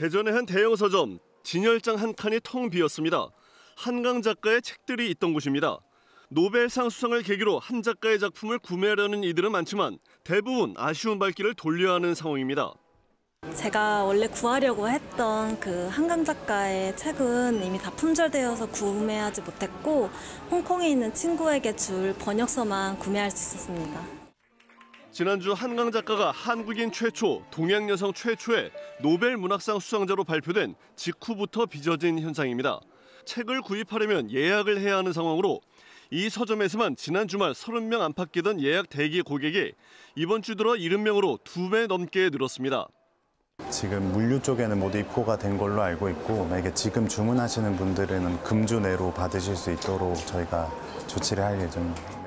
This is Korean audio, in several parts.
대전의 한 대형 서점 진열장 한 칸이 텅 비었습니다. 한강 작가의 책들이 있던 곳입니다. 노벨상 수상을 계기로 한 작가의 작품을 구매하려는 이들은 많지만 대부분 아쉬운 발길을 돌려야 하는 상황입니다. 제가 원래 구하려고 했던 그 한강 작가의 책은 이미 다 품절되어서 구매하지 못했고 홍콩에 있는 친구에게 줄 번역서만 구매할 수 있었습니다. 지난주 한강 작가가 한국인 최초, 동양 여성 최초의 노벨 문학상 수상자로 발표된 직후부터 빚어진 현상입니다. 책을 구입하려면 예약을 해야 하는 상황으로 이 서점에서만 지난 주말 30명 안팎이던 예약 대기 고객이 이번 주 들어 70명으로 두 배 넘게 늘었습니다. 지금 물류 쪽에는 모두 입고가 된 걸로 알고 있고 만약에 지금 주문하시는 분들은 금주 내로 받으실 수 있도록 저희가 조치를 할 예정입니다.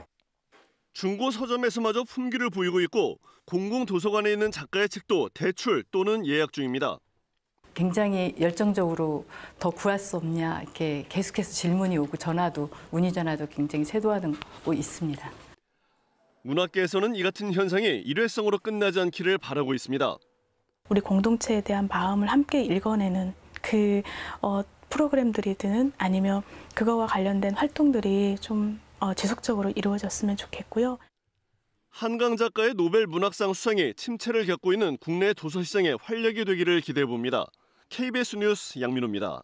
중고 서점에서마저 품귀를 보이고 있고 공공 도서관에 있는 작가의 책도 대출 또는 예약 중입니다. 굉장히 열정적으로 더 구할 수 없냐 이렇게 계속해서 질문이 오고 전화도 문의 전화도 굉장히 쇄도하고 있습니다. 문학계에서는 이 같은 현상이 일회성으로 끝나지 않기를 바라고 있습니다. 우리 공동체에 대한 마음을 함께 읽어내는 그 어, 프로그램들이든 아니면 그거와 관련된 활동들이 좀 어, 지속적으로 이루어졌으면 좋겠고요. 한강 작가의 노벨 문학상 수상이 침체를 겪고 있는 국내 도서시장의 활력이 되기를 기대해 봅니다. KBS 뉴스 양민호입니다.